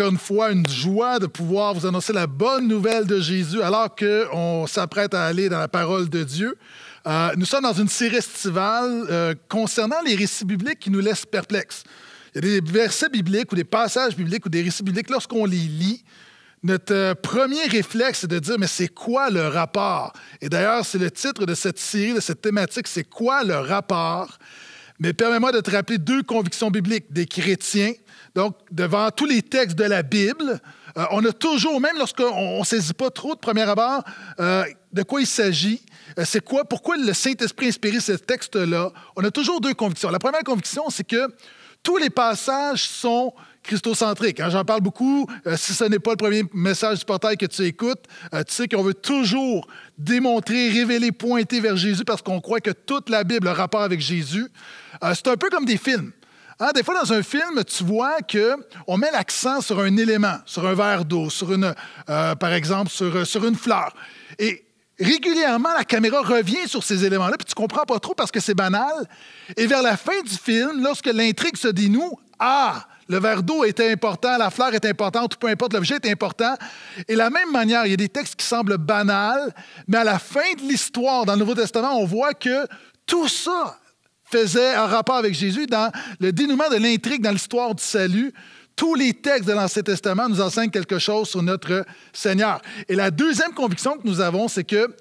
encore une fois une joie de pouvoir vous annoncer la bonne nouvelle de Jésus alors qu'on s'apprête à aller dans la parole de Dieu. Euh, nous sommes dans une série estivale euh, concernant les récits bibliques qui nous laissent perplexes. Il y a des versets bibliques ou des passages bibliques ou des récits bibliques, lorsqu'on les lit, notre euh, premier réflexe est de dire, mais c'est quoi le rapport? Et d'ailleurs, c'est le titre de cette série, de cette thématique, c'est quoi le rapport? Mais permets-moi de te rappeler deux convictions bibliques des chrétiens. Donc, devant tous les textes de la Bible, euh, on a toujours, même lorsqu'on ne saisit pas trop de premier abord, euh, de quoi il s'agit, euh, c'est quoi, pourquoi le Saint-Esprit a inspiré ce texte-là, on a toujours deux convictions. La première conviction, c'est que tous les passages sont christocentrique. Hein. J'en parle beaucoup. Euh, si ce n'est pas le premier message du portail que tu écoutes, euh, tu sais qu'on veut toujours démontrer, révéler, pointer vers Jésus parce qu'on croit que toute la Bible a rapport avec Jésus. Euh, c'est un peu comme des films. Hein. des fois, dans un film, tu vois qu'on met l'accent sur un élément, sur un verre d'eau, par exemple, sur, une fleur. Et régulièrement, la caméra revient sur ces éléments-là, puis tu comprends pas trop parce que c'est banal. Et vers la fin du film, lorsque l'intrigue se dénoue, ah, le verre d'eau était important, la fleur est importante, peu importe, l'objet est important. Et de la même manière, il y a des textes qui semblent banals, mais à la fin de l'histoire, dans le Nouveau Testament, on voit que tout ça faisait un rapport avec Jésus dans le dénouement de l'intrigue dans l'histoire du salut. Tous les textes de l'Ancien Testament nous enseignent quelque chose sur notre Seigneur. Et la deuxième conviction que nous avons, c'est que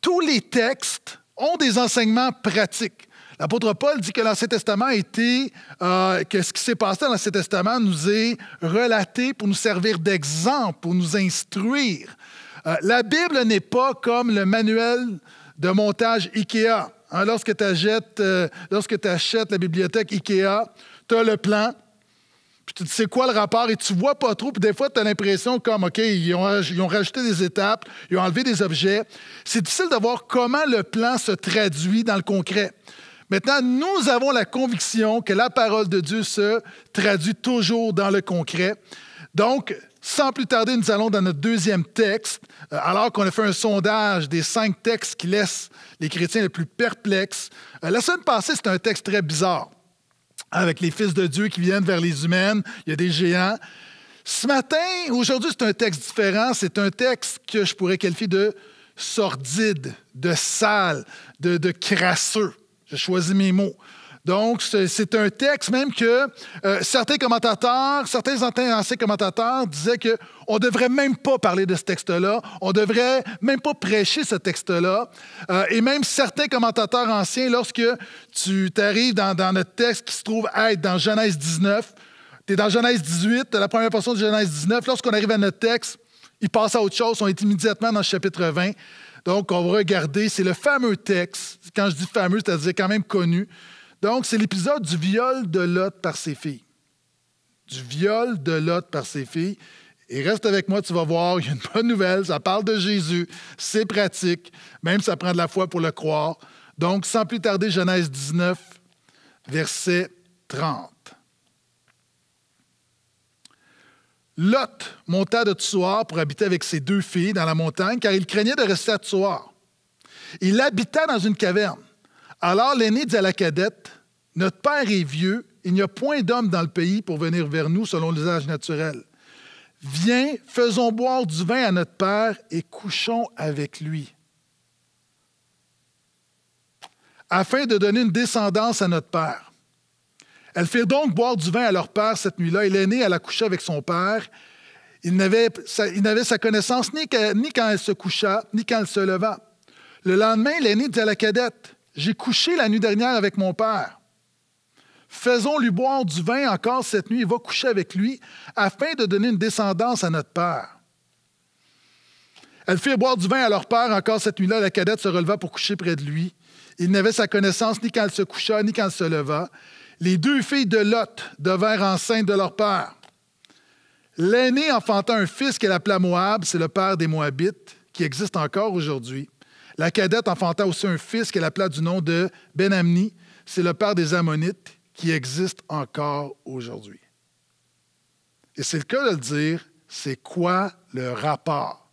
tous les textes ont des enseignements pratiques. L'apôtre Paul dit que l'Ancien Testament a été, euh, ce qui s'est passé dans l'Ancien Testament nous est relaté pour nous servir d'exemple, pour nous instruire. Euh, la Bible n'est pas comme le manuel de montage IKEA. Hein. lorsque tu achètes, euh, la bibliothèque IKEA, tu as le plan, puis tu sais quoi le rapport et tu vois pas trop. des fois, tu as l'impression comme, OK, ils ont, ils ont, rajouté des étapes, ils ont enlevé des objets. C'est difficile de voir comment le plan se traduit dans le concret. Maintenant, nous avons la conviction que la parole de Dieu se traduit toujours dans le concret. Donc, sans plus tarder, nous allons dans notre deuxième texte, euh, alors qu'on a fait un sondage des cinq textes qui laissent les chrétiens les plus perplexes. Euh, la semaine passée, c'était un texte très bizarre, avec les fils de Dieu qui viennent vers les humaines, il y a des géants. Ce matin, aujourd'hui, c'est un texte différent, c'est un texte que je pourrais qualifier de sordide, de sale, de, de crasseux. Je choisis mes mots. Donc, c'est un texte même que euh, certains commentateurs, certains anciens commentateurs disaient qu'on ne devrait même pas parler de ce texte-là, on ne devrait même pas prêcher ce texte-là. Euh, et même certains commentateurs anciens, lorsque tu arrives dans, dans notre texte qui se trouve être dans Genèse 19, tu es dans Genèse 18, la première portion de Genèse 19, lorsqu'on arrive à notre texte, il passe à autre chose, on est immédiatement dans le chapitre 20. Donc, on va regarder, c'est le fameux texte. Quand je dis fameux, c'est-à-dire quand même connu. Donc, c'est l'épisode du viol de Lot par ses filles. Du viol de Lot par ses filles. Et reste avec moi, tu vas voir, il y a une bonne nouvelle, ça parle de Jésus, c'est pratique, même ça prend de la foi pour le croire. Donc, sans plus tarder, Genèse 19, verset 30. Lot monta de Tsoar pour habiter avec ses deux filles dans la montagne, car il craignait de rester à Tsoar. Il habita dans une caverne. Alors l'aîné dit à la cadette Notre père est vieux, il n'y a point d'homme dans le pays pour venir vers nous selon l'usage naturel. Viens, faisons boire du vin à notre père et couchons avec lui. Afin de donner une descendance à notre père. Elles firent donc boire du vin à leur père cette nuit-là, et l'aînée alla coucher avec son père. Il n'avait sa, sa, connaissance ni, quand elle se coucha, ni quand elle se leva. Le lendemain, l'aînée dit à la cadette J'ai couché la nuit dernière avec mon père. Faisons-lui boire du vin encore cette nuit et va coucher avec lui, afin de donner une descendance à notre père. Elles firent boire du vin à leur père encore cette nuit-là. La cadette se releva pour coucher près de lui. Il n'avait sa connaissance ni quand elle se coucha, ni quand elle se leva. Les deux filles de Lot devinrent enceintes de leur père. L'aîné enfanta un fils qu'elle appela Moab, c'est le père des Moabites, qui existe encore aujourd'hui. La cadette enfanta aussi un fils qu'elle appela du nom de Benamni, c'est le père des Ammonites, qui existe encore aujourd'hui. Et c'est le cas de le dire, c'est quoi le rapport?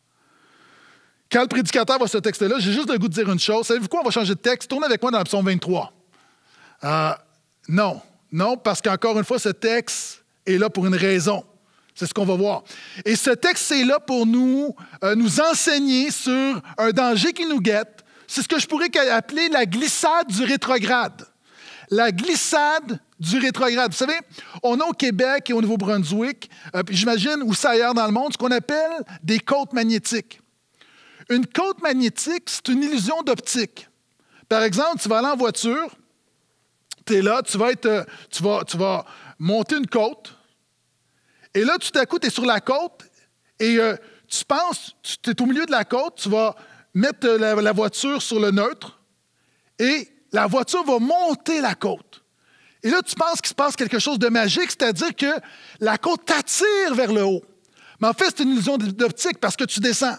Quand le prédicateur voit ce texte-là, j'ai juste le goût de dire une chose. Savez-vous quoi? On va changer de texte. Tournez avec moi dans le psaume 23. Non, non, parce qu'encore une fois, ce texte est là pour une raison. C'est ce qu'on va voir. Et ce texte c'est là pour nous, euh, nous enseigner sur un danger qui nous guette. C'est ce que je pourrais appeler la glissade du rétrograde. La glissade du rétrograde. Vous savez, on a au Québec et au Nouveau-Brunswick, euh, j'imagine, ou ça ailleurs dans le monde, ce qu'on appelle des côtes magnétiques. Une côte magnétique, c'est une illusion d'optique. Par exemple, tu vas aller en voiture, tu es là, euh, tu vas, monter une côte, et là, tout à coup, tu es sur la côte, et euh, tu penses, tu es au milieu de la côte, tu vas mettre euh, la, voiture sur le neutre, et la voiture va monter la côte. Et là, tu penses qu'il se passe quelque chose de magique, c'est-à-dire que la côte t'attire vers le haut. Mais en fait, c'est une illusion d'optique parce que tu descends.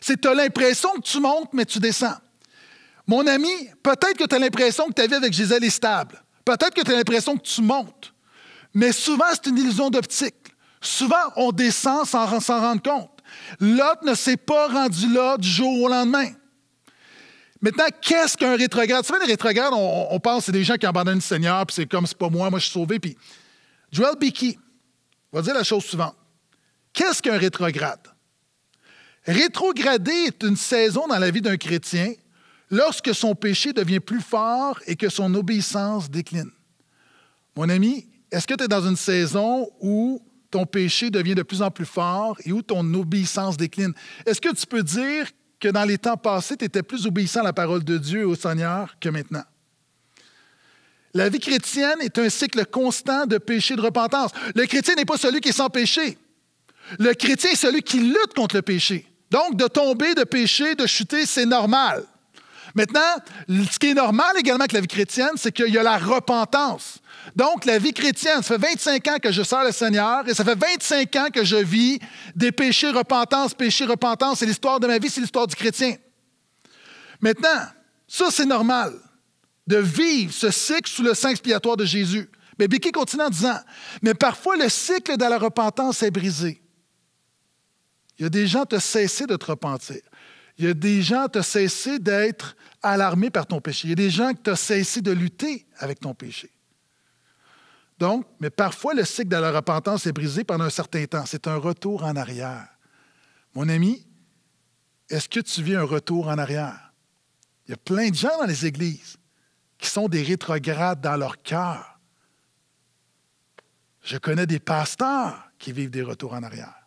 C'est tu as l'impression que tu montes, mais tu descends. Mon ami, peut-être que tu as l'impression que ta vie avec Gisèle est stable. Peut-être que tu as l'impression que tu montes. Mais souvent, c'est une illusion d'optique. Souvent, on descend sans s'en rendre compte. L'autre ne s'est pas rendu là du jour au lendemain. Maintenant, qu'est-ce qu'un rétrograde? Tu les rétrogrades, on, pense c'est des gens qui abandonnent le Seigneur, puis c'est comme c'est pas moi, moi je suis sauvé. Puis Joel Bicky va dire la chose suivante. Qu'est-ce qu'un rétrograde? Rétrograder est une saison dans la vie d'un chrétien lorsque son péché devient plus fort et que son obéissance décline. Mon ami, est-ce que tu es dans une saison où ton péché devient de plus en plus fort et où ton obéissance décline? Est-ce que tu peux dire que dans les temps passés, tu étais plus obéissant à la parole de Dieu et au Seigneur que maintenant? La vie chrétienne est un cycle constant de péché et de repentance. Le chrétien n'est pas celui qui est sans péché. Le chrétien est celui qui lutte contre le péché. Donc, de tomber, de pécher, de chuter, c'est normal. Maintenant, ce qui est normal également avec la vie chrétienne, c'est qu'il y a la repentance. Donc, la vie chrétienne, ça fait 25 ans que je sers le Seigneur et ça fait 25 ans que je vis des péchés, repentance, péchés, repentance. C'est l'histoire de ma vie, c'est l'histoire du chrétien. Maintenant, ça, c'est normal de vivre ce cycle sous le sang expiatoire de Jésus. Mais Béki continue en disant Mais parfois, le cycle de la repentance est brisé. Il y a des gens qui ont cessé de te repentir. Il y a des gens qui ont cessé d'être alarmé par ton péché. Il y a des gens qui t'ont cessé de lutter avec ton péché. Donc, mais parfois, le cycle de la repentance est brisé pendant un certain temps. C'est un retour en arrière. Mon ami, est-ce que tu vis un retour en arrière? Il y a plein de gens dans les églises qui sont des rétrogrades dans leur cœur. Je connais des pasteurs qui vivent des retours en arrière.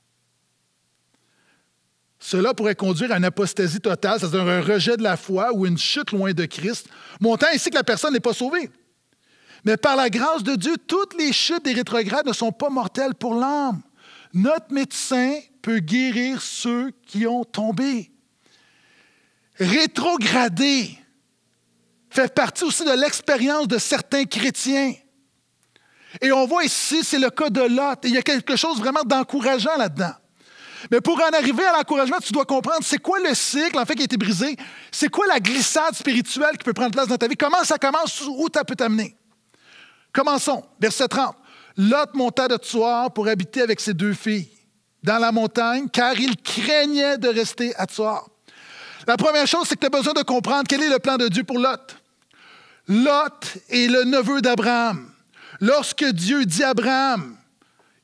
Cela pourrait conduire à une apostasie totale, c'est-à-dire un rejet de la foi ou une chute loin de Christ, montant ainsi que la personne n'est pas sauvée. Mais par la grâce de Dieu, toutes les chutes des rétrogrades ne sont pas mortelles pour l'âme. Notre médecin peut guérir ceux qui ont tombé. Rétrograder fait partie aussi de l'expérience de certains chrétiens. Et on voit ici, c'est le cas de Lot. il y a quelque chose vraiment d'encourageant là-dedans. Mais pour en arriver à l'encouragement, tu dois comprendre c'est quoi le cycle en fait qui a été brisé, c'est quoi la glissade spirituelle qui peut prendre place dans ta vie, comment ça commence, où ça peut t'amener. Commençons, verset 30. Lot monta de Tsoar pour habiter avec ses deux filles dans la montagne, car il craignait de rester à Tsoar. La première chose, c'est que tu as besoin de comprendre quel est le plan de Dieu pour Lot. Lot est le neveu d'Abraham. Lorsque Dieu dit à Abraham,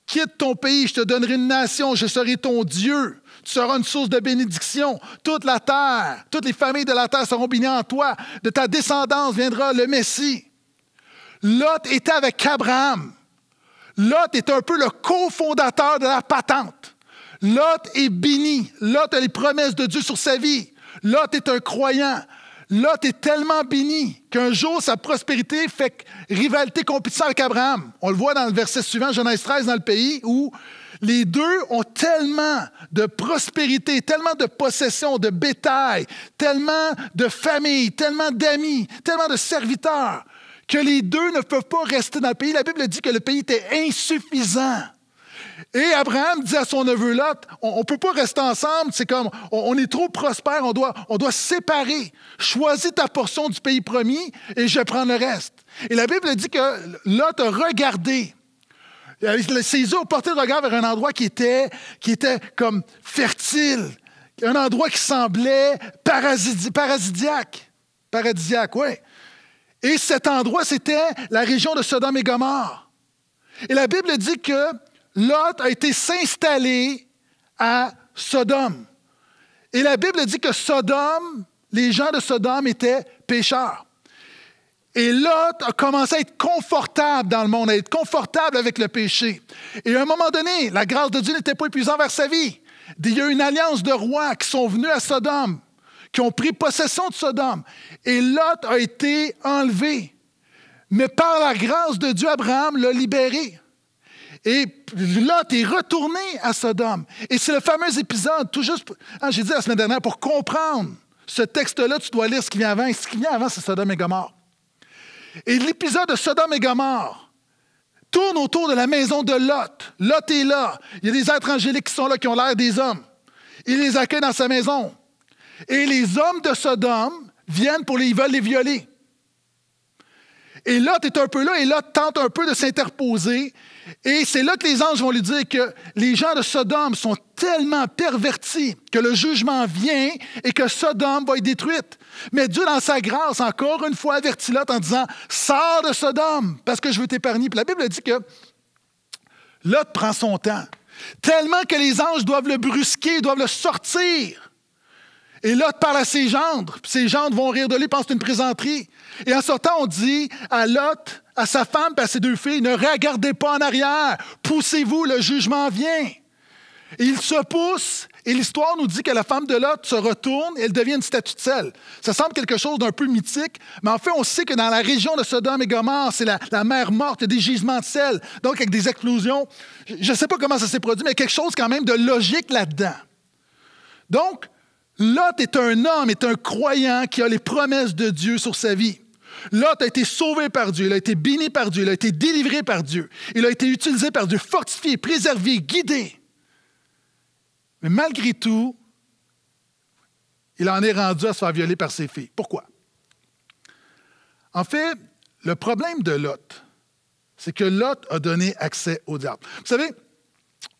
Quitte ton pays, je te donnerai une nation, je serai ton Dieu. Tu seras une source de bénédiction. Toute la terre, toutes les familles de la terre seront bénies en toi. De ta descendance viendra le Messie. Lot était avec Abraham. Lot est un peu le cofondateur de la patente. Lot est béni. Lot a les promesses de Dieu sur sa vie. Lot est un croyant. Lot est tellement béni qu'un jour sa prospérité fait rivalité compétition avec Abraham. On le voit dans le verset suivant, Genèse 13, dans le pays où les deux ont tellement de prospérité, tellement de possessions, de bétail, tellement de familles, tellement d'amis, tellement de serviteurs, que les deux ne peuvent pas rester dans le pays. La Bible dit que le pays était insuffisant. Et Abraham dit à son neveu Lot, on ne peut pas rester ensemble, c'est comme, on, est trop prospère, on doit, on doit séparer. Choisis ta portion du pays promis et je prends le reste. Et la Bible dit que Lot a regardé. Ses yeux ont porté le regard vers un endroit qui était, qui était comme fertile, un endroit qui semblait parasidi, parasidiaque. Paradisiaque, oui. Et cet endroit, c'était la région de Sodome et Gomorre. Et la Bible dit que Lot a été s'installer à Sodome. Et la Bible dit que Sodome, les gens de Sodome étaient pécheurs. Et Lot a commencé à être confortable dans le monde, à être confortable avec le péché. Et à un moment donné, la grâce de Dieu n'était pas épuisante vers sa vie. Il y a une alliance de rois qui sont venus à Sodome, qui ont pris possession de Sodome. Et Lot a été enlevé. Mais par la grâce de Dieu, Abraham l'a libéré. Et Lot est retourné à Sodome. Et c'est le fameux épisode, tout juste, ah, j'ai dit la semaine dernière, pour comprendre ce texte-là, tu dois lire ce qui vient avant. Et ce qui vient avant, c'est Sodome et Gomorre. Et l'épisode de Sodome et Gomorre tourne autour de la maison de Lot. Lot est là. Il y a des êtres angéliques qui sont là, qui ont l'air des hommes. Il les accueille dans sa maison. Et les hommes de Sodome viennent pour les, ils les violer. Et Lot est un peu là, et Lot tente un peu de s'interposer. Et c'est là que les anges vont lui dire que les gens de Sodome sont tellement pervertis que le jugement vient et que Sodome va être détruite. Mais Dieu, dans sa grâce, encore une fois, avertit Lot en disant Sors de Sodome parce que je veux t'épargner. Puis la Bible dit que Lot prend son temps, tellement que les anges doivent le brusquer, doivent le sortir. Et Lot parle à ses gendres, puis ses gendres vont rire de lui, pensent une plaisanterie. Et en sortant, on dit à Lot à sa femme et à ses deux filles, ne regardez pas en arrière, poussez-vous, le jugement vient. Il se pousse et l'histoire nous dit que la femme de Lot se retourne et elle devient une statue de sel. Ça semble quelque chose d'un peu mythique, mais en fait, on sait que dans la région de Sodome et Gomorre, c'est la, la, mer morte, il y a des gisements de sel, donc avec des explosions. Je ne sais pas comment ça s'est produit, mais quelque chose quand même de logique là-dedans. Donc, Lot est un homme, est un croyant qui a les promesses de Dieu sur sa vie. Lot a été sauvé par Dieu, il a été béni par Dieu, il a été délivré par Dieu, il a été utilisé par Dieu, fortifié, préservé, guidé. Mais malgré tout, il en est rendu à se faire violer par ses filles. Pourquoi? En fait, le problème de Lot, c'est que Lot a donné accès au diable. Vous savez,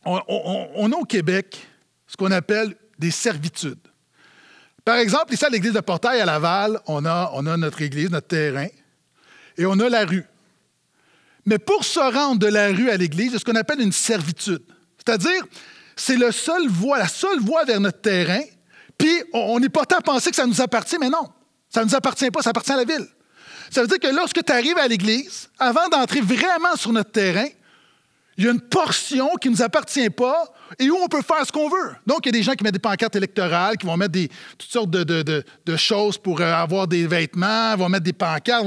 on, on a au Québec ce qu'on appelle des servitudes. Par exemple, ici à l'église de Portail à Laval, on a, on a notre église, notre terrain, et on a la rue. Mais pour se rendre de la rue à l'église, c'est ce qu'on appelle une servitude. C'est-à-dire, c'est seul voie, la seule voie vers notre terrain, puis on, est pas à penser que ça nous appartient, mais non. Ça ne nous appartient pas, ça appartient à la ville. Ça veut dire que lorsque tu arrives à l'église, avant d'entrer vraiment sur notre terrain, il y a une portion qui ne nous appartient pas et où on peut faire ce qu'on veut. Donc, il y a des gens qui mettent des pancartes électorales, qui vont mettre toutes sortes de, choses pour euh, avoir des vêtements, vont mettre des pancartes.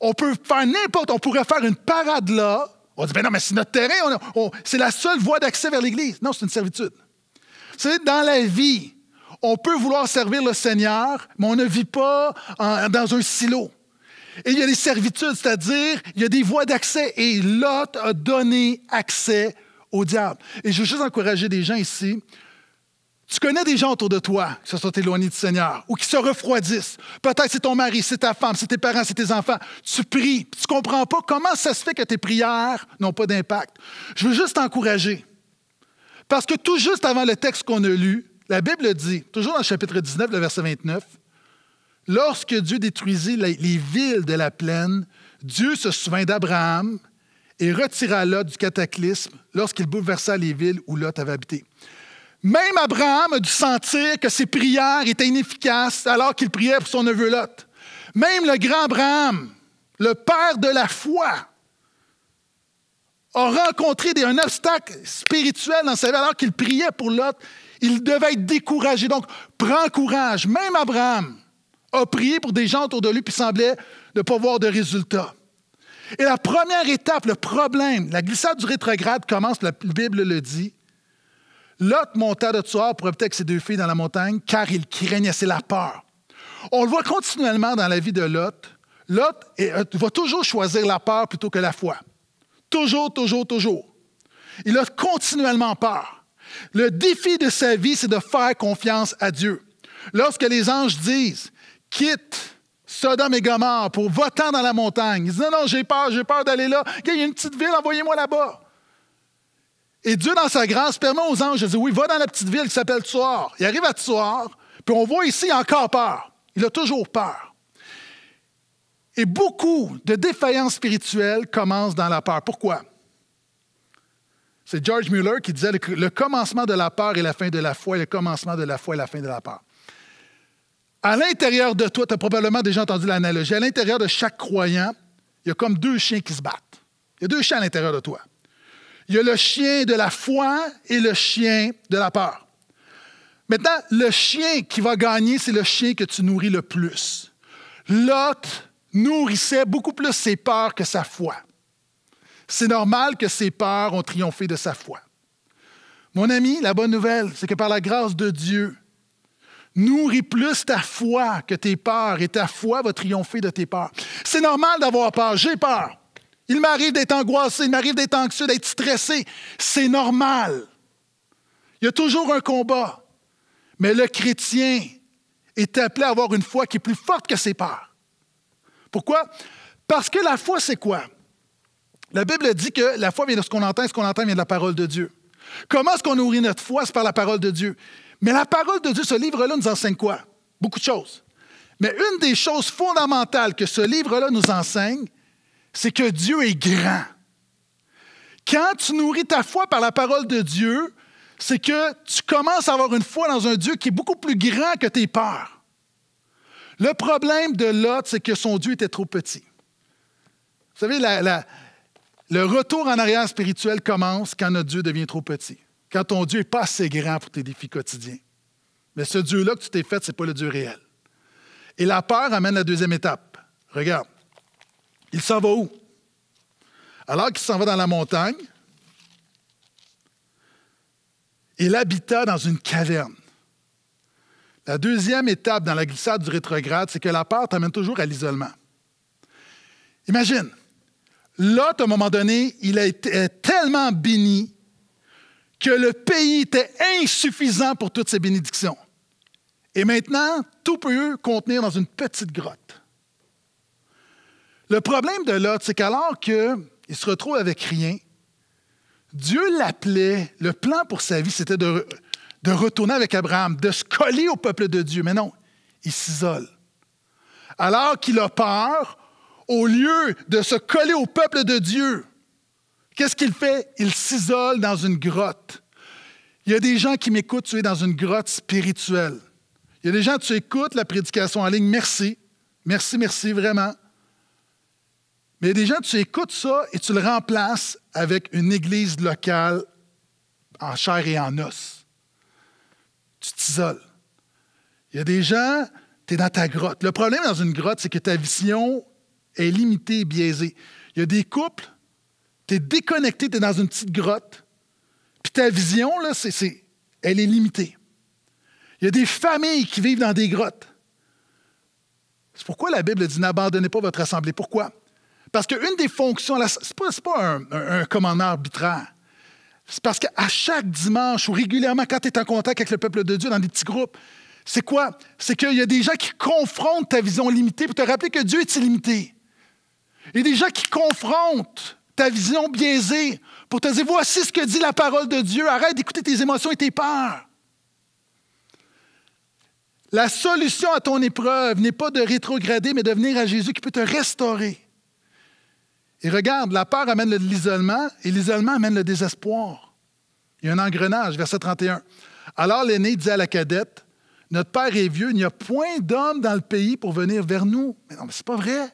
On peut faire n'importe, on pourrait faire une parade là. On dit, ben non, mais c'est notre terrain, c'est la seule voie d'accès vers l'Église. Non, c'est une servitude. savez, dans la vie, on peut vouloir servir le Seigneur, mais on ne vit pas dans un silo. Et il y a les servitudes, c'est-à-dire, il y a des voies d'accès. Et Lot a donné accès au diable. Et je veux juste encourager des gens ici. Tu connais des gens autour de toi qui se sont éloignés du Seigneur ou qui se refroidissent. Peut-être c'est ton mari, c'est ta femme, c'est tes parents, c'est tes enfants. Tu pries, tu ne comprends pas comment ça se fait que tes prières n'ont pas d'impact. Je veux juste t'encourager. Parce que tout juste avant le texte qu'on a lu, la Bible dit, toujours dans le chapitre 19, le verset 29, Lorsque Dieu détruisit les, villes de la plaine, Dieu se souvint d'Abraham et retira Lot du cataclysme lorsqu'il bouleversa les villes où Lot avait habité. Même Abraham a dû sentir que ses prières étaient inefficaces alors qu'il priait pour son neveu Lot. Même le grand Abraham, le père de la foi, a rencontré un obstacle spirituel dans sa vie alors qu'il priait pour Lot. Il devait être découragé. Donc, prends courage. Même Abraham, a prié pour des gens autour de lui puis semblait ne pas voir de résultat. Et la première étape, le problème, la glissade du rétrograde commence, la Bible le dit. Lot monta de soir pour protéger ses deux filles dans la montagne, car il craignait, c'est la peur. On le voit continuellement dans la vie de Lot. Lot va toujours choisir la peur plutôt que la foi. Toujours, toujours, toujours. Il a continuellement peur. Le défi de sa vie, c'est de faire confiance à Dieu. Lorsque les anges disent, quitte Sodome et Gomorre pour votant dans la montagne. Ils dit « Non, non, j'ai peur, j'ai peur d'aller là. Il y a une petite ville, envoyez-moi là-bas. Et Dieu, dans sa grâce, permet aux anges de dire Oui, va dans la petite ville qui s'appelle Tsoar. Il arrive à Tsoar, puis on voit ici il a encore peur. Il a toujours peur. Et beaucoup de défaillances spirituelles commencent dans la peur. Pourquoi? C'est George Muller qui disait le, le commencement de la peur est la fin de la foi, et le commencement de la foi est la fin de la peur. À l'intérieur de toi, tu as probablement déjà entendu l'analogie, à l'intérieur de chaque croyant, il y a comme deux chiens qui se battent. Il y a deux chiens à l'intérieur de toi. Il y a le chien de la foi et le chien de la peur. Maintenant, le chien qui va gagner, c'est le chien que tu nourris le plus. L'autre nourrissait beaucoup plus ses peurs que sa foi. C'est normal que ses peurs ont triomphé de sa foi. Mon ami, la bonne nouvelle, c'est que par la grâce de Dieu, Nourris plus ta foi que tes peurs et ta foi va triompher de tes peurs. C'est normal d'avoir peur. J'ai peur. Il m'arrive d'être angoissé, il m'arrive d'être anxieux, d'être stressé. C'est normal. Il y a toujours un combat. Mais le chrétien est appelé à avoir une foi qui est plus forte que ses peurs. Pourquoi? Parce que la foi, c'est quoi? La Bible dit que la foi vient de ce qu'on entend, ce qu'on entend vient de la parole de Dieu. Comment est-ce qu'on nourrit notre foi? C'est par la parole de Dieu. Mais la parole de Dieu, ce livre-là, nous enseigne quoi? Beaucoup de choses. Mais une des choses fondamentales que ce livre-là nous enseigne, c'est que Dieu est grand. Quand tu nourris ta foi par la parole de Dieu, c'est que tu commences à avoir une foi dans un Dieu qui est beaucoup plus grand que tes peurs. Le problème de Lot, c'est que son Dieu était trop petit. Vous savez, le retour en arrière spirituel commence quand notre Dieu devient trop petit quand ton Dieu n'est pas assez grand pour tes défis quotidiens. Mais ce Dieu-là que tu t'es fait, ce n'est pas le Dieu réel. Et la peur amène la deuxième étape. Regarde, il s'en va où? Alors qu'il s'en va dans la montagne, il habita dans une caverne. La deuxième étape dans la glissade du rétrograde, c'est que la peur t'amène toujours à l'isolement. Imagine, Lot, à un moment donné, il a été tellement béni que le pays était insuffisant pour toutes ces bénédictions. Et maintenant, tout peut contenir dans une petite grotte. Le problème de Lot, c'est qu'alors qu'il se retrouve avec rien, Dieu l'appelait, le plan pour sa vie, c'était de, de retourner avec Abraham, de se coller au peuple de Dieu. Mais non, il s'isole. Alors qu'il a peur, au lieu de se coller au peuple de Dieu, Qu'est-ce qu'il fait? Il s'isole dans une grotte. Il y a des gens qui m'écoutent, tu es dans une grotte spirituelle. Il y a des gens, tu écoutes la prédication en ligne, merci. Merci, merci, vraiment. Mais il y a des gens, tu écoutes ça et tu le remplaces avec une église locale en chair et en os. Tu t'isoles. Il y a des gens, tu es dans ta grotte. Le problème dans une grotte, c'est que ta vision est limitée et biaisée. Il y a des couples tu es déconnecté, tu es dans une petite grotte. Puis ta vision, là, elle est limitée. Il y a des familles qui vivent dans des grottes. C'est pourquoi la Bible dit n'abandonnez pas votre assemblée. Pourquoi? Parce qu'une des fonctions, ce n'est pas, pas un, un, commandement arbitraire. C'est parce qu'à chaque dimanche ou régulièrement, quand tu es en contact avec le peuple de Dieu dans des petits groupes, c'est quoi? C'est qu'il y a des gens qui confrontent ta vision limitée pour te rappeler que Dieu est illimité. Il y a des gens qui confrontent ta vision biaisée, pour te dire, voici ce que dit la parole de Dieu, arrête d'écouter tes émotions et tes peurs. La solution à ton épreuve n'est pas de rétrograder, mais de venir à Jésus qui peut te restaurer. Et regarde, la peur amène l'isolement et l'isolement amène le désespoir. Il y a un engrenage, verset 31. Alors l'aîné dit à la cadette, Notre père est vieux, il n'y a point d'homme dans le pays pour venir vers nous. Mais non, mais c'est pas vrai.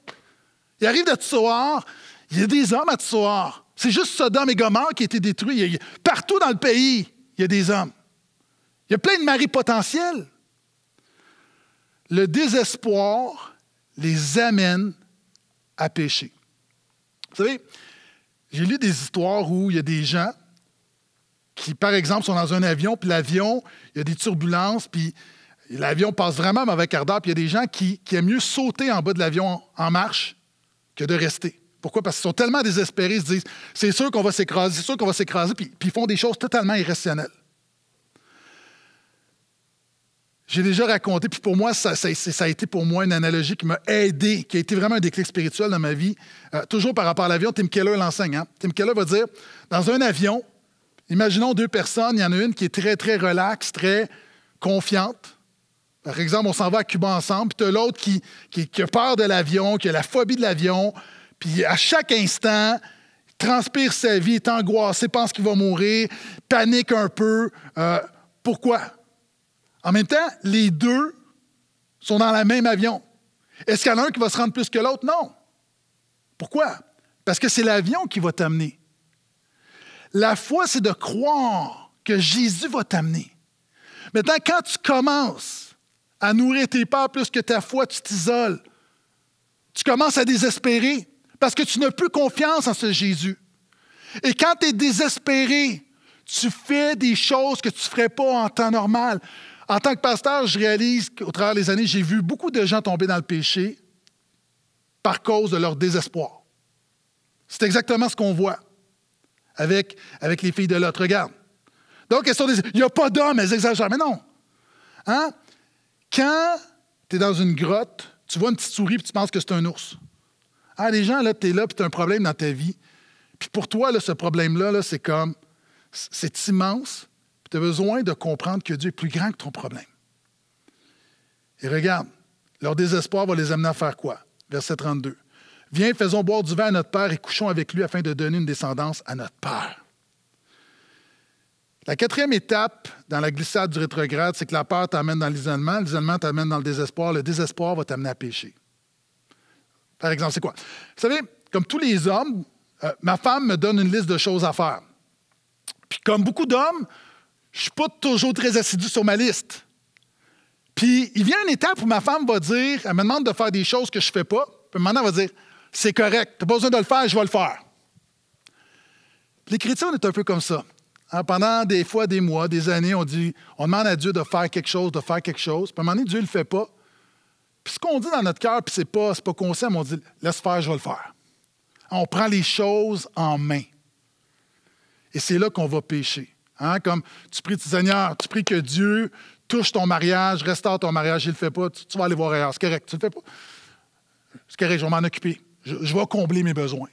Il arrive de te soir, il y a des hommes à soir C'est juste Sodome et Gomorre qui étaient été détruit. partout dans le pays, il y a des hommes. Il y a plein de maris potentiels. Le désespoir les amène à pécher. Vous savez, j'ai lu des histoires où il y a des gens qui, par exemple, sont dans un avion, puis l'avion, il y a des turbulences, puis l'avion passe vraiment mauvais quart puis il y a des gens qui aiment mieux sauter en bas de l'avion en marche que de rester. Pourquoi? Parce qu'ils sont tellement désespérés, ils se disent c'est sûr qu'on va s'écraser, c'est sûr qu'on va s'écraser, puis, ils font des choses totalement irrationnelles. J'ai déjà raconté, puis pour moi, ça, a été pour moi une analogie qui m'a aidé, qui a été vraiment un déclic spirituel dans ma vie. Euh, toujours par rapport à l'avion, Tim Keller l'enseigne. Tim Keller va dire dans un avion, imaginons deux personnes, il y en a une qui est très, très relaxe, très confiante. Par exemple, on s'en va à Cuba ensemble, puis tu as l'autre qui, qui, qui, a peur de l'avion, qui a la phobie de l'avion, à chaque instant, transpire sa vie, est angoissé, pense qu'il va mourir, panique un peu. Euh, pourquoi? En même temps, les deux sont dans le même avion. Est-ce qu'il y en a un qui va se rendre plus que l'autre? Non. Pourquoi? Parce que c'est l'avion qui va t'amener. La foi, c'est de croire que Jésus va t'amener. Maintenant, quand tu commences à nourrir tes peurs plus que ta foi, tu t'isoles. Tu commences à désespérer parce que tu n'as plus confiance en ce Jésus. Et quand tu es désespéré, tu fais des choses que tu ne ferais pas en temps normal. En tant que pasteur, je réalise qu'au travers des années, j'ai vu beaucoup de gens tomber dans le péché par cause de leur désespoir. C'est exactement ce qu'on voit avec, les filles de l'autre. Regarde. Donc, elles sont des... Il n'y a pas d'hommes, elles exagèrent. Mais non. Hein? Quand tu es dans une grotte, tu vois une petite souris et tu penses que c'est un ours. Ah, les gens, là, es là, puis as un problème dans ta vie. Puis pour toi, là, ce problème-là, -là, c'est comme, c'est immense. Puis as besoin de comprendre que Dieu est plus grand que ton problème. Et regarde, leur désespoir va les amener à faire quoi? Verset 32. Viens, faisons boire du vin à notre Père et couchons avec lui afin de donner une descendance à notre Père. La quatrième étape dans la glissade du rétrograde, c'est que la peur t'amène dans l'isolement, l'isolement t'amène dans le désespoir, le désespoir va t'amener à pécher. Par exemple, c'est quoi? Vous savez, comme tous les hommes, euh, ma femme me donne une liste de choses à faire. Puis comme beaucoup d'hommes, je ne suis pas toujours très assidu sur ma liste. Puis il vient une étape où ma femme va dire, elle me demande de faire des choses que je ne fais pas. Puis maintenant, elle va dire, c'est correct, tu n'as pas besoin de le faire, je vais le faire. Les chrétiens, on est un peu comme ça. Hein, pendant des fois, des mois, des années, on dit, on demande à Dieu de faire quelque chose, de faire quelque chose. Puis à un moment donné, Dieu ne le fait pas. Puis ce qu'on dit dans notre cœur, puis c'est pas, pas conscient, mais on dit laisse faire, je vais le faire. On prend les choses en main. Et c'est là qu'on va pécher. Hein? Comme tu pries, tu Seigneur, tu pries que Dieu touche ton mariage, restaure ton mariage, il ne le fait pas, tu, vas aller voir ailleurs. C'est correct, tu ne le fais pas. C'est correct, je vais m'en occuper. Je, vais combler mes besoins.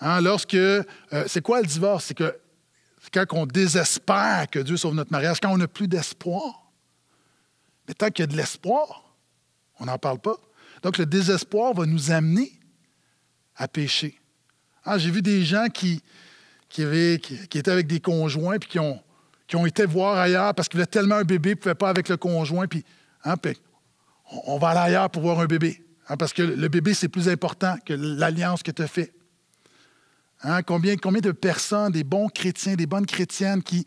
Hein? Lorsque. Euh, c'est quoi le divorce? C'est que quand on désespère que Dieu sauve notre mariage, quand on n'a plus d'espoir. Mais tant qu'il y a de l'espoir, on n'en parle pas. Donc le désespoir va nous amener à pécher. Ah, j'ai vu des gens qui, étaient avec des conjoints puis qui ont, été voir ailleurs parce qu'ils avaient tellement un bébé, ils ne pouvaient pas avec le conjoint. Puis, hein, on, va aller ailleurs pour voir un bébé. Hein, parce que le bébé, c'est plus important que l'alliance que tu as faite. Hein, combien de personnes, des bons chrétiens, des bonnes chrétiennes qui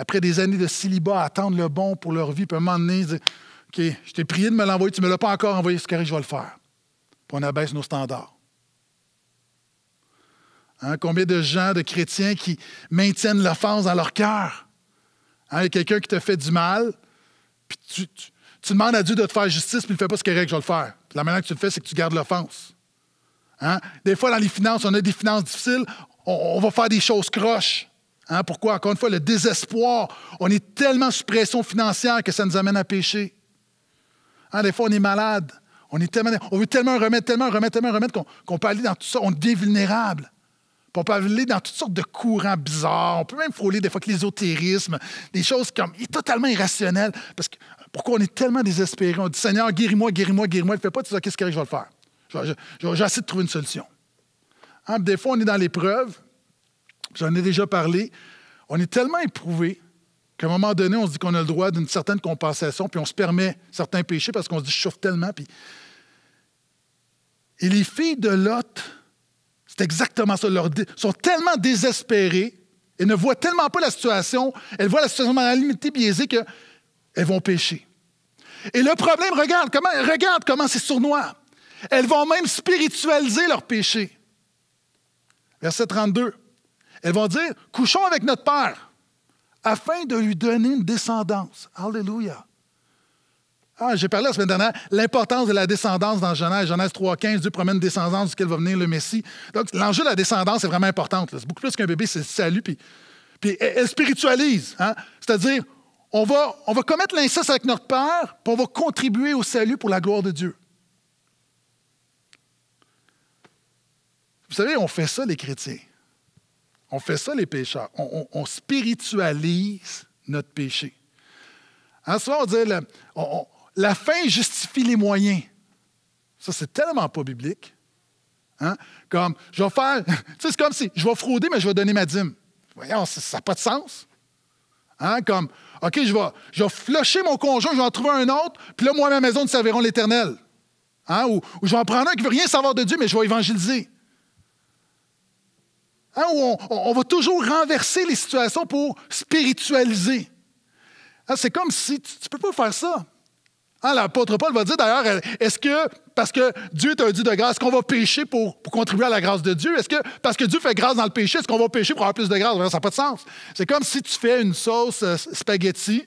après des années de célibat, attendre le bon pour leur vie, puis à un moment donné, OK, je t'ai prié de me l'envoyer, tu ne me l'as pas encore envoyé, Ce que je vais le faire. Puis on abaisse nos standards. Hein, combien de gens, de chrétiens qui maintiennent l'offense dans leur cœur? Hein, il y a quelqu'un qui te fait du mal, puis tu, demandes à Dieu de te faire justice, puis il ne fait pas ce qu'il que je vais le faire. la manière que tu le fais, c'est que tu gardes l'offense. Hein? Des fois, dans les finances, on a des finances difficiles, on va faire des choses croches. Hein? pourquoi? Encore une fois, le désespoir. On est tellement sous pression financière que ça nous amène à pécher. Hein, des fois, on est malade. On, est tellement, on veut tellement remettre, tellement remède, tellement remettre qu'on peut aller dans tout ça. On devient vulnérable. on peut aller dans toutes sortes de courants bizarres. On peut même frôler des fois que l'ésotérisme, des choses comme totalement irrationnel Parce que pourquoi on est tellement désespéré? On dit Seigneur, guéris-moi, guéris-moi, guéris-moi. Il fait pas, tu ça. qu'est-ce que je vais le faire? J'essaie de trouver une solution. Hein, des fois, on est dans l'épreuve, J'en ai déjà parlé. On est tellement éprouvé qu'à un moment donné, on se dit qu'on a le droit d'une certaine compensation, puis on se permet certains péchés parce qu'on se dit, je chauffe tellement. Puis... Et les filles de Lot, c'est exactement ça. Leur sont tellement désespérées et ne voient tellement pas la situation. Elles voient la situation dans la limite biaisée qu'elles vont pécher. Et le problème, regarde comment, regarde comment c'est sournois. Elles vont même spiritualiser leur péché. Verset 32. Elles vont dire, couchons avec notre Père, afin de lui donner une descendance. Alléluia. Ah, j'ai parlé la semaine dernière, l'importance de la descendance dans Genèse. Genèse 3.15, Dieu promet une descendance duquel va venir le Messie. Donc, l'enjeu de la descendance est vraiment important. C'est beaucoup plus qu'un bébé, c'est le salut. Puis, puis elle spiritualise. Hein. C'est-à-dire, on va, on va commettre l'inceste avec notre Père, puis on va contribuer au salut pour la gloire de Dieu. Vous savez, on fait ça, les chrétiens. On fait ça, les pécheurs. On, spiritualise notre péché. En on dit la, fin justifie les moyens. Ça, c'est tellement pas biblique. Hein? Comme, je vais faire. tu sais, c'est comme si je vais frauder, mais je vais donner ma dîme. Voyons, ça n'a pas de sens. Hein? Comme, OK, je vais, je mon conjoint, je vais en trouver un autre, puis là, moi, ma maison, nous servirons l'Éternel. Hein? Ou, ou, je vais en prendre un qui ne veut rien savoir de Dieu, mais je vais évangéliser. Hein, on, va toujours renverser les situations pour spiritualiser. Hein, c'est comme si tu ne peux pas faire ça. Hein, l'apôtre Paul va dire d'ailleurs, est-ce que parce que Dieu est un Dieu de grâce, qu'on va pécher pour, contribuer à la grâce de Dieu? Est-ce que parce que Dieu fait grâce dans le péché, est-ce qu'on va pécher pour avoir plus de grâce? Ça n'a pas de sens. C'est comme si tu fais une sauce euh, spaghetti,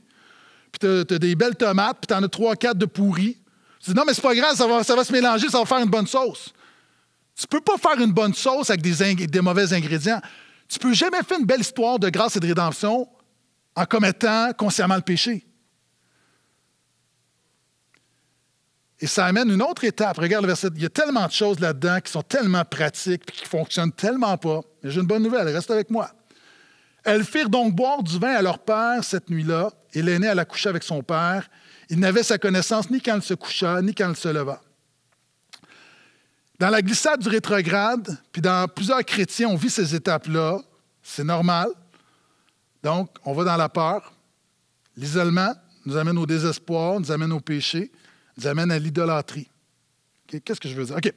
puis tu as, des belles tomates, puis tu en as trois, quatre de pourri. Tu dis non, mais c'est pas grave, ça va se mélanger, ça va faire une bonne sauce. Tu ne peux pas faire une bonne sauce avec des, mauvais ingrédients. Tu peux jamais faire une belle histoire de grâce et de rédemption en commettant consciemment le péché. Et ça amène une autre étape. Regarde le verset. Il y a tellement de choses là-dedans qui sont tellement pratiques et qui fonctionnent tellement pas. Mais j'ai une bonne nouvelle. Reste avec moi. Elles firent donc boire du vin à leur père cette nuit-là, et l'aîné alla coucher avec son père. Il n'avait sa connaissance ni quand il se coucha, ni quand il se leva. Dans la glissade du rétrograde, puis dans plusieurs chrétiens, on vit ces étapes-là. C'est normal. Donc, on va dans la peur. L'isolement nous amène au désespoir, nous amène au péché, nous amène à l'idolâtrie. Qu'est-ce que je veux dire? OK.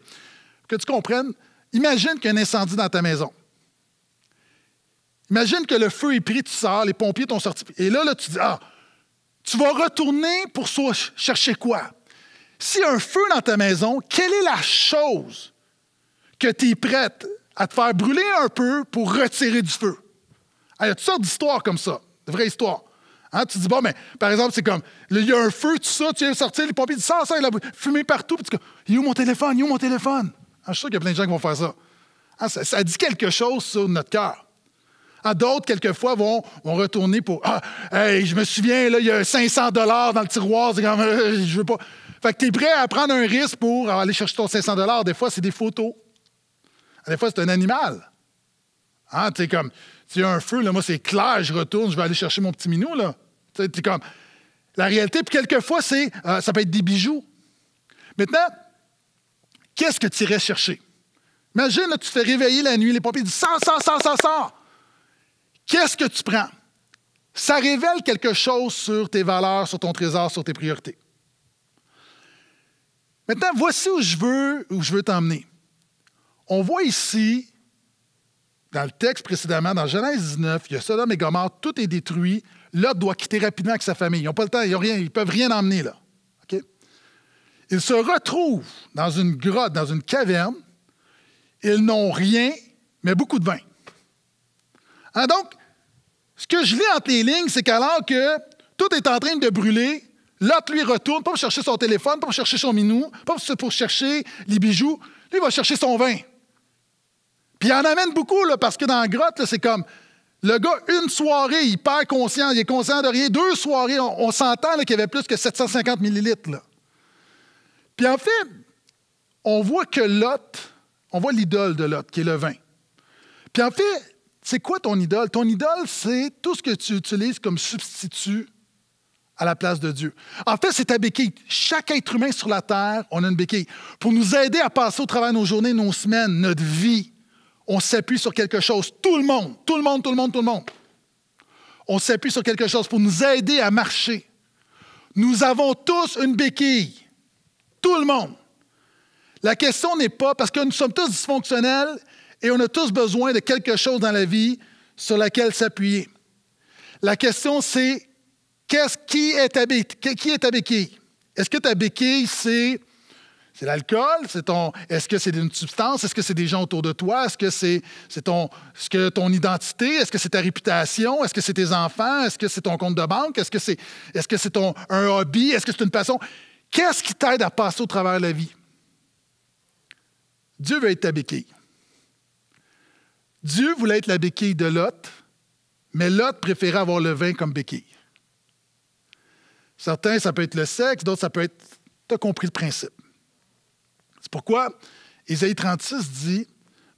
Que tu comprennes, imagine qu'il y a un incendie dans ta maison. Imagine que le feu est pris, tu sors, les pompiers t'ont sorti. Et là, là, tu dis, ah, tu vas retourner pour chercher quoi? S'il y a un feu dans ta maison, quelle est la chose que tu es prête à te faire brûler un peu pour retirer du feu? Il ah, y a toutes sortes d'histoires comme ça, de vraies histoires. Hein, tu dis, bon, mais par exemple, c'est comme, il y a un feu, tout ça, tu viens sortir, les pompiers disent, ça, ça, il a fumé partout. Puis tu dis, il est où mon téléphone? Il est où mon téléphone? Ah, je suis sûr qu'il y a plein de gens qui vont faire ça. Ah, ça, dit quelque chose sur notre cœur. D'autres, quelquefois, vont, retourner pour, ah, je me souviens, là, il y a 500 dollars dans le tiroir, c'est comme, je veux pas. Fait que tu es prêt à prendre un risque pour aller chercher ton 500 Des fois, c'est des photos. Des fois, c'est un animal. Tu hein, tu comme, tu as un feu, là, moi, c'est clair, je retourne, je vais aller chercher mon petit minou, là. Tu comme, la réalité, puis quelquefois, c'est, euh, ça peut être des bijoux. Maintenant, qu'est-ce que tu irais chercher? Imagine, tu te fais réveiller la nuit, les pompiers disent, 100, sors, sors, sors, sors. Qu'est-ce que tu prends? Ça révèle quelque chose sur tes valeurs, sur ton trésor, sur tes priorités. Maintenant, voici où je veux, veux t'emmener. On voit ici, dans le texte précédemment, dans Genèse 19, il y a Sodome et Gomorre, tout est détruit. L'autre doit quitter rapidement avec sa famille. Ils n'ont pas le temps, ils ne peuvent rien emmener là. Ils se retrouvent dans une grotte, dans une caverne. Ils n'ont rien, mais beaucoup de vin. Hein, donc, ce que je lis entre les lignes, c'est qu'alors que tout est en train de brûler, L'autre, lui, retourne, pas pour chercher son téléphone, pas pour chercher son minou, pas pour chercher les bijoux. Lui, il va chercher son vin. Puis il en amène beaucoup, là, parce que dans la grotte, c'est comme le gars, une soirée, il perd conscience, il est conscient de rien. Deux soirées, on, s'entend qu'il y avait plus que 750 millilitres. Là. Puis en fait, on voit que Lot, on voit l'idole de Lot, qui est le vin. Puis en fait, c'est quoi ton idole? Ton idole, c'est tout ce que tu utilises comme substitut à la place de Dieu. En fait, c'est ta béquille. Chaque être humain sur la terre, on a une béquille. Pour nous aider à passer au travers de nos journées, nos semaines, notre vie, on s'appuie sur quelque chose. Tout le monde, tout le monde, tout le monde, tout le monde. On s'appuie sur quelque chose pour nous aider à marcher. Nous avons tous une béquille. Tout le monde. La question n'est pas parce que nous sommes tous dysfonctionnels et on a tous besoin de quelque chose dans la vie sur laquelle s'appuyer. La question, c'est Qu'est-ce qui est ta béquille? Qui est ta Est-ce que ta béquille, c'est c'est l'alcool? Est-ce que c'est une substance? Est-ce que c'est des gens autour de toi? Est-ce que c'est ton, -ce que ton identité? Est-ce que c'est ta réputation? Est-ce que c'est tes enfants? Est-ce que c'est ton compte de banque? Est-ce que c'est est c'est un hobby? Est-ce que c'est une passion? Qu'est-ce qui t'aide à passer au travers de la vie? Dieu veut être ta béquille. Dieu voulait être la béquille de Lot, mais Lot préférait avoir le vin comme béquille. Certains, ça peut être le sexe, d'autres, ça peut être... Tu as compris le principe. C'est pourquoi Ésaïe 36 dit,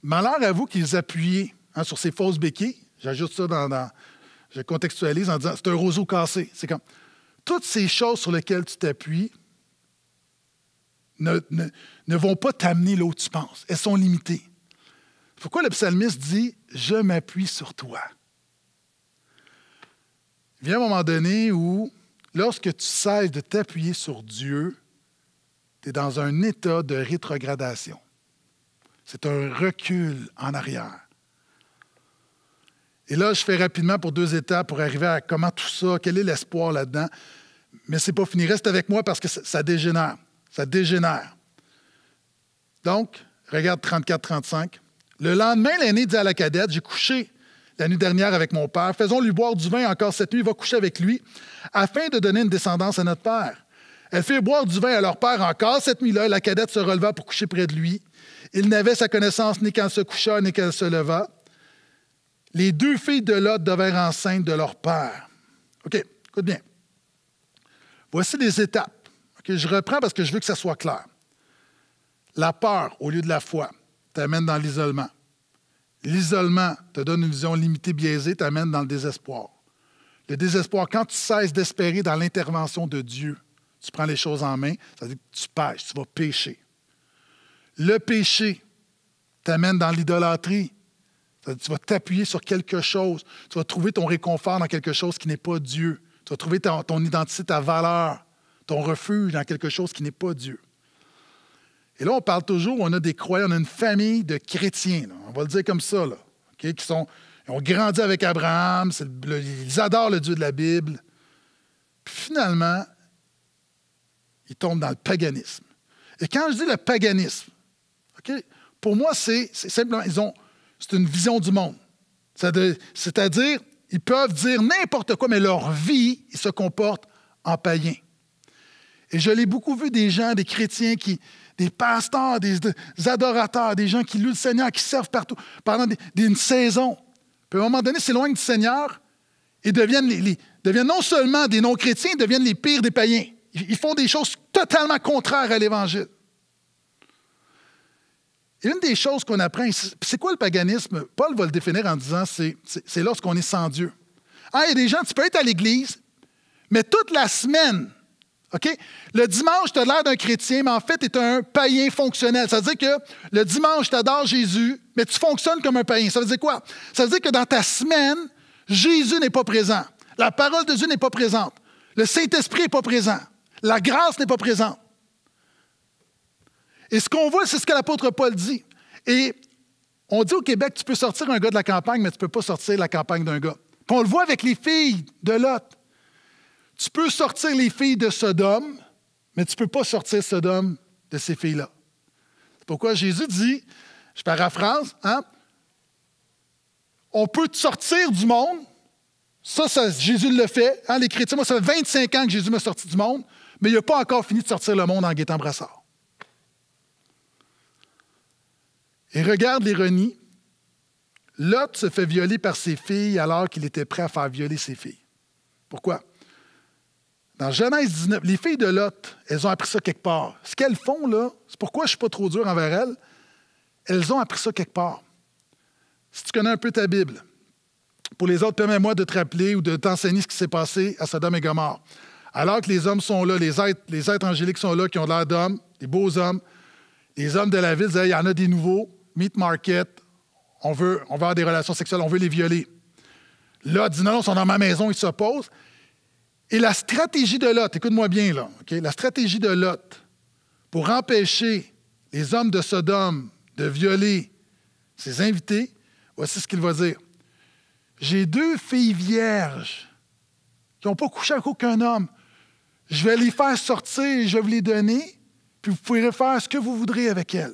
Malheur à vous qu'ils appuyez hein, sur ces fausses béquilles. J'ajoute ça dans, Je contextualise en disant, c'est un roseau cassé. C'est comme, toutes ces choses sur lesquelles tu t'appuies ne, vont pas t'amener là où tu penses. Elles sont limitées. Pourquoi le psalmiste dit Je m'appuie sur toi? Il vient un moment donné où Lorsque tu cesses de t'appuyer sur Dieu, tu es dans un état de rétrogradation. C'est un recul en arrière. Et là, je fais rapidement pour deux étapes pour arriver à comment tout ça, quel est l'espoir là-dedans. Mais c'est pas fini. Reste avec moi parce que ça, ça dégénère. Ça dégénère. Donc, regarde 34-35. Le lendemain, l'aîné dit à la cadette J'ai couché la nuit dernière avec mon père. Faisons-lui boire du vin encore cette nuit, va coucher avec lui, afin de donner une descendance à notre père. Elle fit boire du vin à leur père encore cette nuit-là. La cadette se releva pour coucher près de lui. Il n'avait sa connaissance ni quand se coucha, ni qu'elle se leva. Les deux filles de Lot devinrent enceintes de leur père. OK, écoute bien. Voici les étapes. que je reprends parce que je veux que ça soit clair. La peur au lieu de la foi t'amène dans l'isolement. L'isolement te donne une vision limitée, biaisée, t'amène dans le désespoir. Le désespoir, quand tu cesses d'espérer dans l'intervention de Dieu, tu prends les choses en main, ça veut dire que tu pêches, tu vas pécher. Le péché t'amène dans l'idolâtrie. Tu vas t'appuyer sur quelque chose. Tu vas trouver ton réconfort dans quelque chose qui n'est pas Dieu. Tu vas trouver ton identité, ta valeur, ton refuge dans quelque chose qui n'est pas Dieu. Et là, on parle toujours, on a des croyants, on a une famille de chrétiens, on va le dire comme ça, là, qui sont, ils ont grandi avec Abraham, ils adorent le Dieu de la Bible. Puis finalement, ils tombent dans le paganisme. Et quand je dis le paganisme, pour moi, c'est simplement, ils ont, c'est une vision du monde. C'est-à-dire, ils peuvent dire n'importe quoi, mais leur vie, ils se comportent en païen. Et je l'ai beaucoup vu des gens, des chrétiens qui, des pasteurs, des, adorateurs, des gens qui louent le Seigneur, qui servent partout pendant une saison. Puis à un moment donné, s'éloignent du Seigneur et deviennent, non seulement des non-chrétiens, ils deviennent les pires des païens. Ils, font des choses totalement contraires à l'Évangile. Et une des choses qu'on apprend, c'est quoi le paganisme? Paul va le définir en disant c'est lorsqu'on est sans Dieu. Ah, il y a des gens, tu peux être à l'Église, mais toute la semaine, OK? Le dimanche, tu as l'air d'un chrétien, mais en fait, tu es un païen fonctionnel. Ça veut dire que le dimanche, tu adores Jésus, mais tu fonctionnes comme un païen. Ça veut dire quoi? Ça veut dire que dans ta semaine, Jésus n'est pas présent. La parole de Dieu n'est pas présente. Le Saint-Esprit n'est pas présent. La grâce n'est pas présente. Et ce qu'on voit, c'est ce que l'apôtre Paul dit. Et on dit au Québec, tu peux sortir un gars de la campagne, mais tu ne peux pas sortir la campagne d'un gars. on le voit avec les filles de l'autre. Tu peux sortir les filles de Sodome, mais tu ne peux pas sortir Sodome de ces filles-là. C'est pourquoi Jésus dit, je paraphrase, hein, on peut sortir du monde. Ça, Jésus le fait. Hein, les chrétiens, moi, ça fait 25 ans que Jésus m'a sorti du monde, mais il n'a pas encore fini de sortir le monde en guettant brassard. Et regarde l'ironie. Lot se fait violer par ses filles alors qu'il était prêt à faire violer ses filles. Pourquoi? Dans Genèse 19, les filles de Lot, elles ont appris ça quelque part. Ce qu'elles font, là, c'est pourquoi je ne suis pas trop dur envers elles, elles ont appris ça quelque part. Si tu connais un peu ta Bible, pour les autres, permets-moi de te rappeler ou de t'enseigner ce qui s'est passé à Sodome et Gomorre. Alors que les hommes sont là, les êtres, angéliques sont là, qui ont l'air d'hommes, des beaux hommes, les hommes de la ville disaient, il y en a des nouveaux, meet market, on veut, on avoir des relations sexuelles, on veut les violer. Là, dit non, non, ils sont dans ma maison, ils s'opposent. Et la stratégie de Lot, écoute-moi bien là, la stratégie de Lot pour empêcher les hommes de Sodome de violer ses invités, voici ce qu'il va dire. J'ai deux filles vierges qui n'ont pas couché avec aucun homme. Je vais les faire sortir et je vais vous les donner, puis vous pourrez faire ce que vous voudrez avec elles.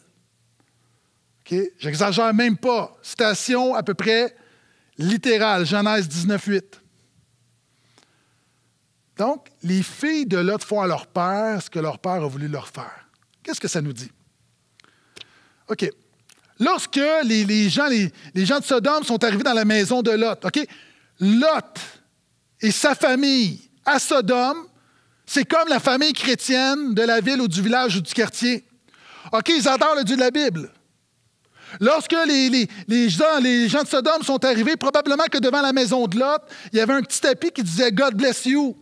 Ok J'exagère même pas. Citation à peu près littérale, Genèse 19,8. Donc, les filles de Lot font à leur père ce que leur père a voulu leur faire. Qu'est-ce que ça nous dit? OK. Lorsque les, gens, les, gens de Sodome sont arrivés dans la maison de Lot, OK? Lot et sa famille à Sodome, c'est comme la famille chrétienne de la ville ou du village ou du quartier. OK, ils adorent le Dieu de la Bible. Lorsque les, gens, les, gens, de Sodome sont arrivés, probablement que devant la maison de Lot, il y avait un petit tapis qui disait God bless you.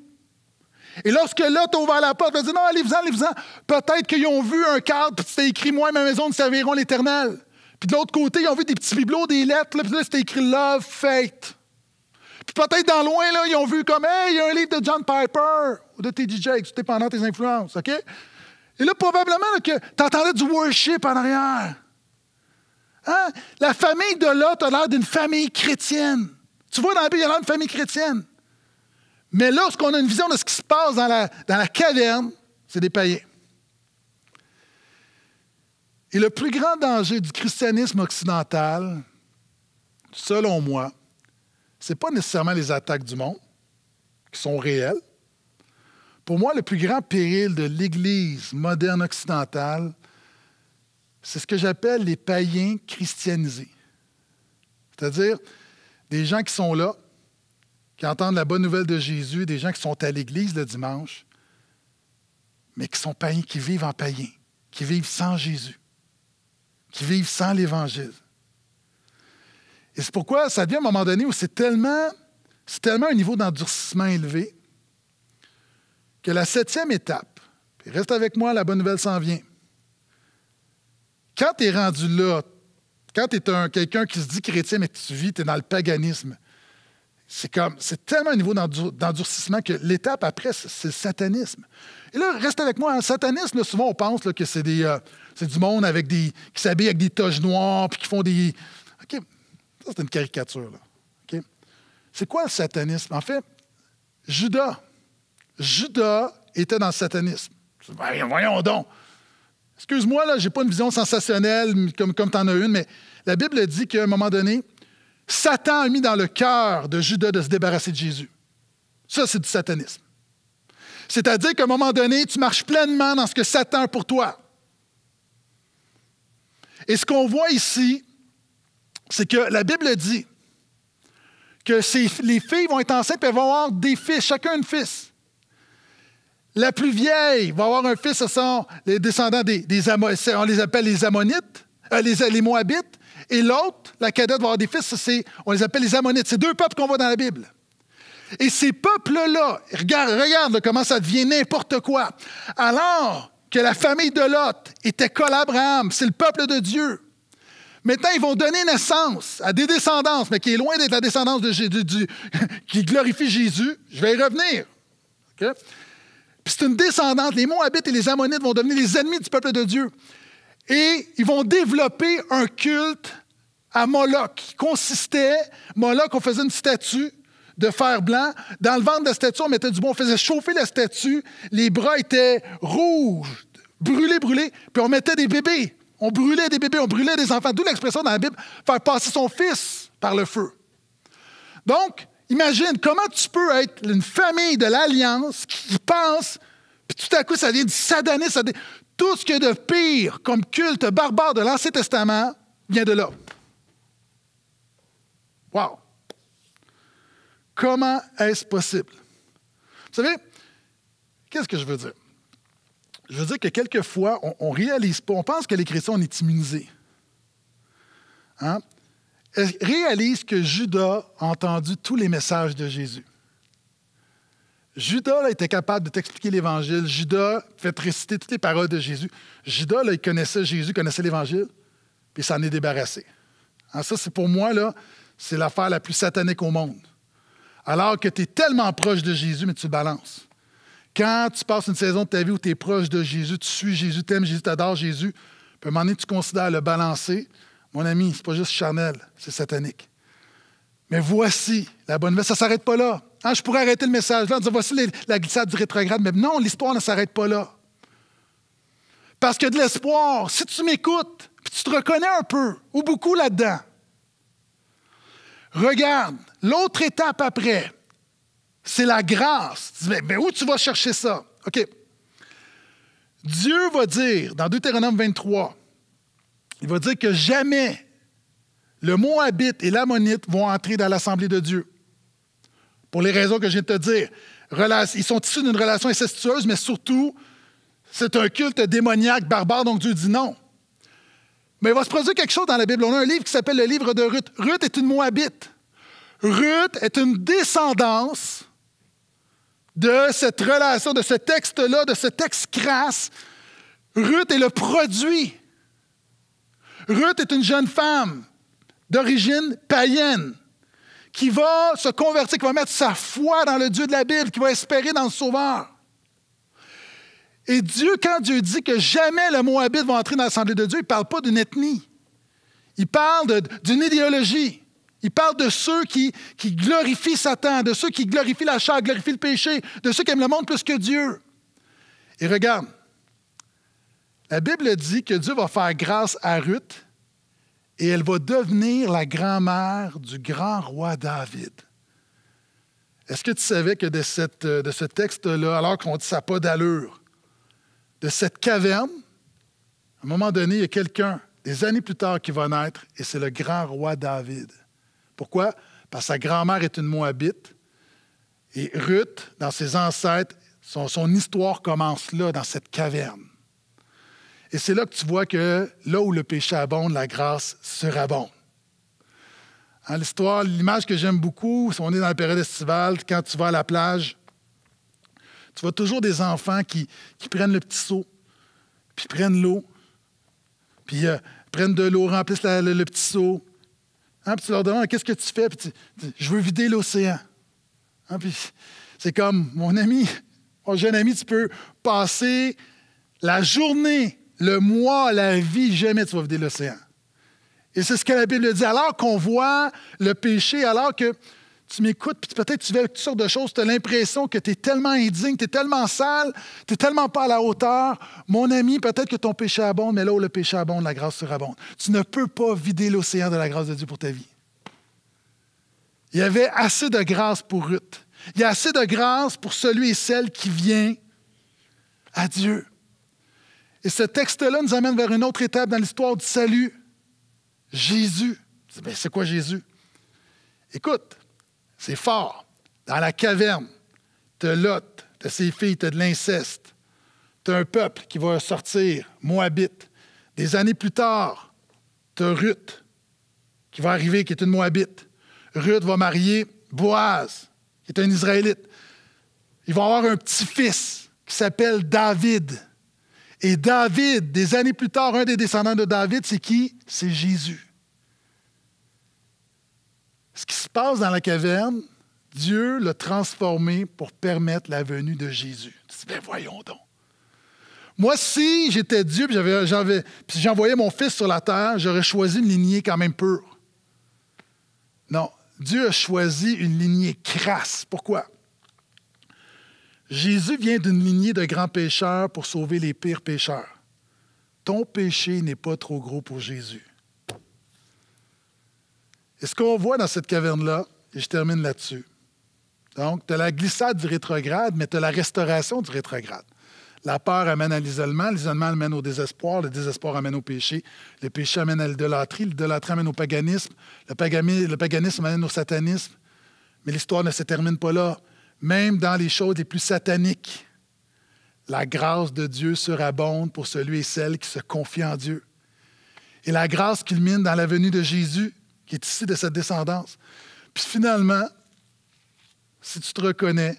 Et lorsque l'autre a ouvert la porte, tu a dit Non, allez-vous-en, allez-vous-en. Peut-être qu'ils ont vu un cadre, puis c'était écrit Moi et ma maison nous serviront l'Éternel. Puis de l'autre côté, ils ont vu des petits bibelots, des lettres, puis là, c'était écrit Love, Faith. Puis peut-être dans loin, là, ils ont vu comme Hey, il y a un livre de John Piper ou de T.D. Jakes, tout dépendant tes influences, OK? Et là, probablement que tu entendais du worship en arrière. Hein? La famille de Lot a l'air d'une famille chrétienne. Tu vois, dans la Bible, il y a l'air d'une famille chrétienne. Mais lorsqu'on a une vision de ce qui se passe dans la, caverne, c'est des païens. Et le plus grand danger du christianisme occidental, selon moi, ce n'est pas nécessairement les attaques du monde, qui sont réelles. Pour moi, le plus grand péril de l'Église moderne occidentale, c'est ce que j'appelle les païens christianisés. C'est-à-dire des gens qui sont là, qui entendent la bonne nouvelle de Jésus, des gens qui sont à l'église le dimanche, mais qui sont païens, qui vivent en païen, qui vivent sans Jésus, qui vivent sans l'Évangile. Et c'est pourquoi ça devient à un moment donné où c'est tellement, c'est tellement un niveau d'endurcissement élevé que la septième étape, puis reste avec moi, la bonne nouvelle s'en vient. Quand tu es rendu là, quand tu es quelqu'un qui se dit chrétien, mais tu vis, tu es dans le paganisme, c'est comme, c'est tellement un niveau d'endurcissement que l'étape après, c'est le satanisme. Et là, reste avec moi. Hein, le Satanisme, souvent, on pense que c'est des, euh, c'est du monde avec des, qui s'habille avec des toges noires puis qui font des. OK. Ça, c'est une caricature. Là. C'est quoi le satanisme? En fait, Judas. Judas était dans le satanisme. Ben, voyons donc. Excuse-moi, là, j'ai pas une vision sensationnelle comme, comme tu en as une, mais la Bible dit qu'à un moment donné, Satan a mis dans le cœur de Judas de se débarrasser de Jésus. Ça, c'est du satanisme. C'est-à-dire qu'à un moment donné, tu marches pleinement dans ce que Satan a pour toi. Et ce qu'on voit ici, c'est que la Bible dit que les filles vont être enceintes et vont avoir des fils, chacun un fils. La plus vieille va avoir un fils, ce sont les descendants des, des on les appelle les Ammonites, euh, les Moabites. Et l'autre, la cadette va avoir des fils, on les appelle les Ammonites. C'est deux peuples qu'on voit dans la Bible. Et ces peuples-là, regarde, comment ça devient n'importe quoi. Alors que la famille de Lot était comme c'est le peuple de Dieu. Maintenant, ils vont donner naissance à des descendants, mais qui est loin d'être la descendance de, Jésus qui glorifie Jésus. Je vais y revenir. Puis c'est une descendance, Les Moabites et les Ammonites vont devenir les ennemis du peuple de Dieu. Et ils vont développer un culte à Moloch, qui consistait, Moloch, on faisait une statue de fer blanc. Dans le ventre de la statue, on mettait du bon, on faisait chauffer la statue, les bras étaient rouges, brûlés, brûlés, puis on mettait des bébés. On brûlait des bébés, on brûlait des enfants. D'où l'expression dans la Bible, faire passer son fils par le feu. Donc, imagine comment tu peux être une famille de l'Alliance qui pense, puis tout à coup, ça vient du sadanisme. Tout ce qu'il y de pire comme culte barbare de l'Ancien Testament vient de là. Wow! Comment est-ce possible? Vous savez, qu'est-ce que je veux dire? Je veux dire que quelquefois, on ne réalise pas, on pense que les chrétiens, on est immunisés. Hein? Réalise que Judas a entendu tous les messages de Jésus. Judas était capable de t'expliquer l'Évangile. Judas fait réciter toutes les paroles de Jésus. Judas, il connaissait Jésus, connaissait l'Évangile, puis s'en est débarrassé. ça, c'est pour moi, là, c'est l'affaire la plus satanique au monde. Alors que tu es tellement proche de Jésus, mais tu le balances. Quand tu passes une saison de ta vie où tu es proche de Jésus, tu suis Jésus, tu aimes Jésus, tu adores Jésus, puis à un moment donné, tu considères le balancer. Mon ami, c'est pas juste charnel, c'est satanique. Mais voici la bonne nouvelle, ça s'arrête pas là. Ah, je pourrais arrêter le message là voici la glissade du rétrograde, mais non, l'histoire ne s'arrête pas là. Parce que de l'espoir, si tu m'écoutes, puis tu te reconnais un peu ou beaucoup là-dedans, regarde, l'autre étape après, c'est la grâce. Tu dis, mais, où tu vas chercher ça? OK. Dieu va dire, dans Deutéronome 23, il va dire que jamais le Moabite et l'Amonite vont entrer dans l'assemblée de Dieu pour les raisons que je viens de te dire. ils sont issus d'une relation incestueuse, mais surtout, c'est un culte démoniaque, barbare, donc Dieu dit non. Mais il va se produire quelque chose dans la Bible. On a un livre qui s'appelle le livre de Ruth. Ruth est une Moabite. Ruth est une descendance de cette relation, de ce texte-là, de ce texte crasse. Ruth est le produit. Ruth est une jeune femme d'origine païenne qui va se convertir, qui va mettre sa foi dans le Dieu de la Bible, qui va espérer dans le Sauveur. Et Dieu, quand Dieu dit que jamais le Moabite va entrer dans l'Assemblée de Dieu, il ne parle pas d'une ethnie. Il parle d'une idéologie. Il parle de ceux qui, qui, glorifient Satan, de ceux qui glorifient la chair, glorifient le péché, de ceux qui aiment le monde plus que Dieu. Et regarde, la Bible dit que Dieu va faire grâce à Ruth et elle va devenir la grand-mère du grand roi David. Est-ce que tu savais que de, cette, euh, de ce texte-là, alors qu'on dit ça pas d'allure, de cette caverne, à un moment donné, il y a quelqu'un, des années plus tard, qui va naître, et c'est le grand roi David. Pourquoi? Parce que sa grand-mère est une Moabite, et Ruth, dans ses ancêtres, son histoire commence là, dans cette caverne. Et c'est là que tu vois que là où le péché abonde, la grâce surabonde. En hein, l'histoire, l'image que j'aime beaucoup, si on est dans la période estivale, quand tu vas à la plage, tu vois toujours des enfants qui, prennent le petit seau, puis prennent l'eau, puis euh, prennent de l'eau, remplissent le, petit seau. Hein, puis tu leur demandes Qu'est-ce que tu fais puis Je veux vider l'océan. Hein, puis c'est comme Mon ami, mon jeune ami, tu peux passer la journée le moi, la vie, jamais tu vas vider l'océan. Et c'est ce que la Bible dit. Alors qu'on voit le péché, alors que tu m'écoutes, puis peut-être tu vois toutes sortes de choses, tu as l'impression que tu es tellement indigne, tu es tellement sale, tu n'es tellement pas à la hauteur. Mon ami, peut-être que ton péché abonde, mais là où le péché abonde, la grâce surabonde. Tu ne peux pas vider l'océan de la grâce de Dieu pour ta vie. Il y avait assez de grâce pour Ruth. Il y a assez de grâce pour celui et celle qui vient à Dieu. Et ce texte-là nous amène vers une autre étape dans l'histoire du salut. Jésus. Ben, c'est quoi Jésus? Écoute, c'est fort. Dans la caverne, tu Lot, tu ses filles, tu de l'inceste. Tu un peuple qui va sortir, Moabite. Des années plus tard, tu Ruth qui va arriver, qui est une Moabite. Ruth va marier Boaz, qui est un Israélite. Il va avoir un petit-fils qui s'appelle David. Et David, des années plus tard, un des descendants de David, c'est qui? C'est Jésus. Ce qui se passe dans la caverne, Dieu l'a transformé pour permettre la venue de Jésus. Tu ben voyons donc. Moi, si j'étais Dieu, puis, j'avais, puis j'envoyais mon fils sur la terre, j'aurais choisi une lignée quand même pure. Non, Dieu a choisi une lignée crasse. Pourquoi? Jésus vient d'une lignée de grands pécheurs pour sauver les pires pécheurs. Ton péché n'est pas trop gros pour Jésus. Et ce qu'on voit dans cette caverne-là, et je termine là-dessus, donc tu as la glissade du rétrograde, mais tu as la restauration du rétrograde. La peur amène à l'isolement, l'isolement amène au désespoir, le désespoir amène au péché, le péché amène à l'idolâtrie, l'idolâtrie amène au paganisme, le, le paganisme amène au satanisme. Mais l'histoire ne se termine pas là. Même dans les choses les plus sataniques, la grâce de Dieu surabonde pour celui et celle qui se confie en Dieu. Et la grâce culmine dans la venue de Jésus, qui est ici de sa descendance. Puis finalement, si tu te reconnais,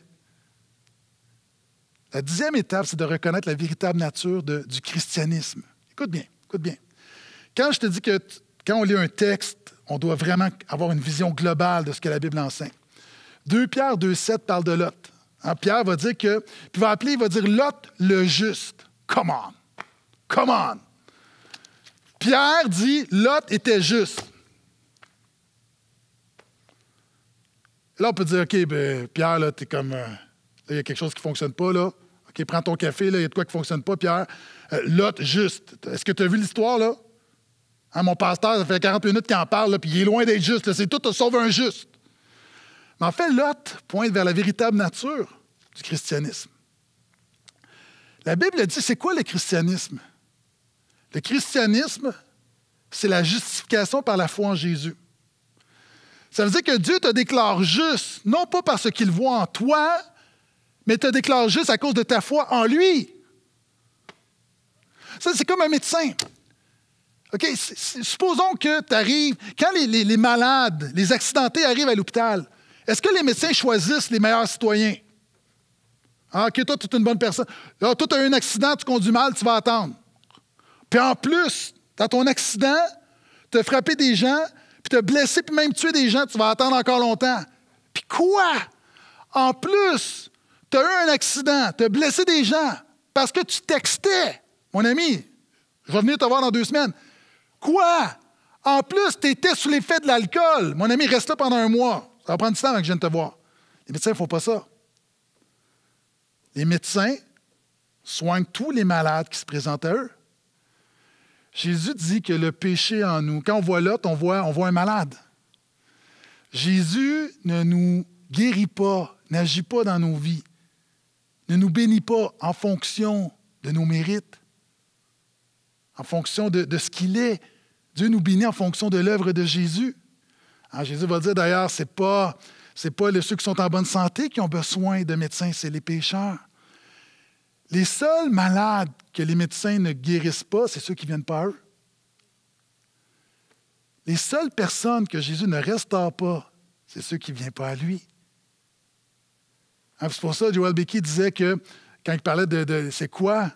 la dixième étape, c'est de reconnaître la véritable nature du christianisme. Écoute bien, écoute bien. Quand je te dis que quand on lit un texte, on doit vraiment avoir une vision globale de ce que la Bible enseigne. 2 Pierre 2,7 parle de Lot. Hein, Pierre va dire que, puis va appeler, il va dire Lot le juste. Come on. Come on. Pierre dit Lot était juste. Là, on peut dire, OK, ben, Pierre, là, t'es comme. Euh, il y a quelque chose qui ne fonctionne pas, là. OK, prends ton café, là, il y a de quoi qui ne fonctionne pas, Pierre. Euh, Lot, juste. Est-ce que tu as vu l'histoire, là? Hein, mon pasteur, ça fait 40 minutes qu'il en parle, puis il est loin d'être juste. C'est tout, sauf un juste. Mais en fait, Lot pointe vers la véritable nature du christianisme. La Bible dit, c'est quoi le christianisme? Le christianisme, c'est la justification par la foi en Jésus. Ça veut dire que Dieu te déclare juste, non pas parce qu'il voit en toi, mais te déclare juste à cause de ta foi en lui. Ça, c'est comme un médecin. OK, supposons que tu arrives, quand les malades, les accidentés arrivent à l'hôpital, est-ce que les médecins choisissent les meilleurs citoyens? Ah, OK, toi, tu es une bonne personne. Là, toi, tu as eu un accident, tu conduis mal, tu vas attendre. Puis en plus, dans ton accident, tu as frappé des gens, puis tu as blessé, puis même tué des gens, tu vas attendre encore longtemps. Puis quoi? En plus, tu as eu un accident, tu as blessé des gens parce que tu textais, mon ami. Je vais venir te voir dans deux semaines. Quoi? En plus, tu étais sous l'effet de l'alcool. Mon ami, reste pendant un mois. Ça va prendre du temps que je vienne te voir. Les médecins ne faut pas ça. Les médecins soignent tous les malades qui se présentent à eux. Jésus dit que le péché en nous, quand on voit l'autre, on voit, on voit un malade. Jésus ne nous guérit pas, n'agit pas dans nos vies, ne nous bénit pas en fonction de nos mérites, en fonction de, de ce qu'il est. Dieu nous bénit en fonction de l'œuvre de Jésus. Hein, Jésus va dire d'ailleurs, ce n'est pas, pas les, ceux qui sont en bonne santé qui ont besoin de médecins, c'est les pécheurs. Les seuls malades que les médecins ne guérissent pas, c'est ceux qui ne viennent pas à eux. Les seules personnes que Jésus ne restaure pas, c'est ceux qui ne viennent pas à lui. Hein, c'est pour ça que Joel Becky disait que quand il parlait de, de c'est quoi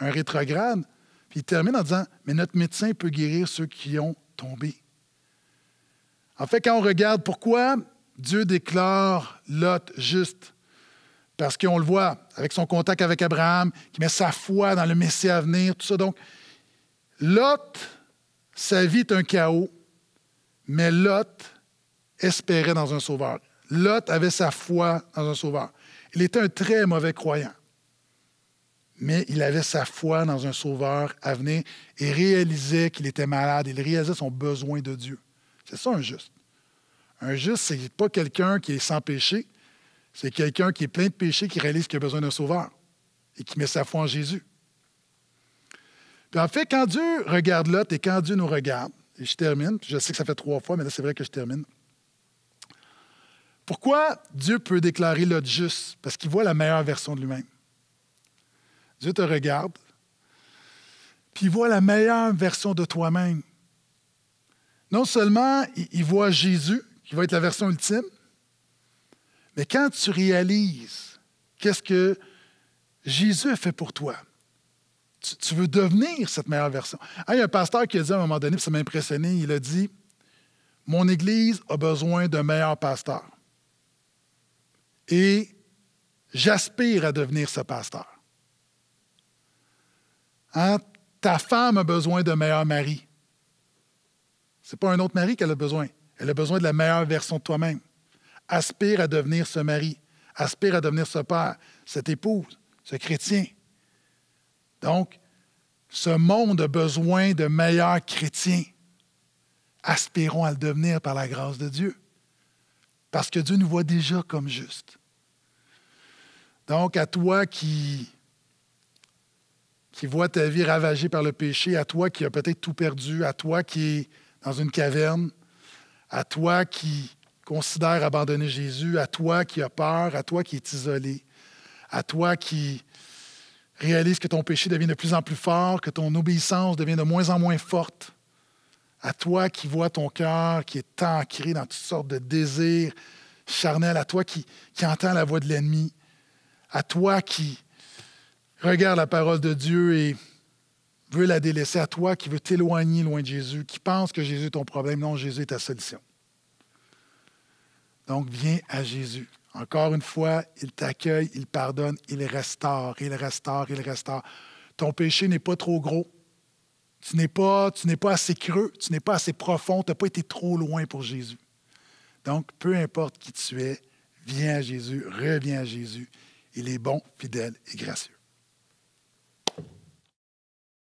un rétrograde, puis il termine en disant Mais notre médecin peut guérir ceux qui ont tombé. En fait, quand on regarde pourquoi Dieu déclare Lot juste, parce qu'on le voit avec son contact avec Abraham, qui met sa foi dans le Messie à venir, tout ça. Donc, Lot, sa vie est un chaos, mais Lot espérait dans un sauveur. Lot avait sa foi dans un sauveur. Il était un très mauvais croyant, mais il avait sa foi dans un sauveur à venir et réalisait qu'il était malade, il réalisait son besoin de Dieu. C'est ça un juste. Un juste, c'est pas quelqu'un qui est sans péché, c'est quelqu'un qui est plein de péché, qui réalise qu'il a besoin d'un sauveur et qui met sa foi en Jésus. Puis en fait, quand Dieu regarde l'autre et quand Dieu nous regarde, et je termine, je sais que ça fait trois fois, mais là c'est vrai que je termine. Pourquoi Dieu peut déclarer l'autre juste? Parce qu'il voit la meilleure version de lui-même. Dieu te regarde, puis il voit la meilleure version de toi-même non seulement il voit Jésus, qui va être la version ultime, mais quand tu réalises qu'est-ce que Jésus a fait pour toi, tu, veux devenir cette meilleure version. il y a un pasteur qui a dit à un moment donné, ça m'a impressionné, il a dit Mon Église a besoin d'un meilleur pasteur. Et j'aspire à devenir ce pasteur. Hein? Ta femme a besoin d'un meilleur mari. Ce n'est pas un autre mari qu'elle a besoin. Elle a besoin de la meilleure version de toi-même. Aspire à devenir ce mari. Aspire à devenir ce père, cette épouse, ce chrétien. Donc, ce monde a besoin de meilleurs chrétiens. Aspirons à le devenir par la grâce de Dieu. Parce que Dieu nous voit déjà comme justes. Donc, à toi qui, qui vois ta vie ravagée par le péché, à toi qui as peut-être tout perdu, à toi qui dans une caverne, à toi qui considères abandonner Jésus, à toi qui as peur, à toi qui est isolé, à toi qui réalise que ton péché devient de plus en plus fort, que ton obéissance devient de moins en moins forte, à toi qui vois ton cœur qui est ancré dans toutes sortes de désirs charnels, à toi qui, qui la voix de l'ennemi, à toi qui regarde la parole de Dieu et veut la délaisser à toi, qui veut t'éloigner loin de Jésus, qui pense que Jésus est ton problème. Non, Jésus est ta solution. Donc, viens à Jésus. Encore une fois, il t'accueille, il pardonne, il restaure, il restaure, il restaure. Ton péché n'est pas trop gros. Tu n'es pas, tu n'es pas assez creux, tu n'es pas assez profond, tu n'as pas été trop loin pour Jésus. Donc, peu importe qui tu es, viens à Jésus, reviens à Jésus. Il est bon, fidèle et gracieux.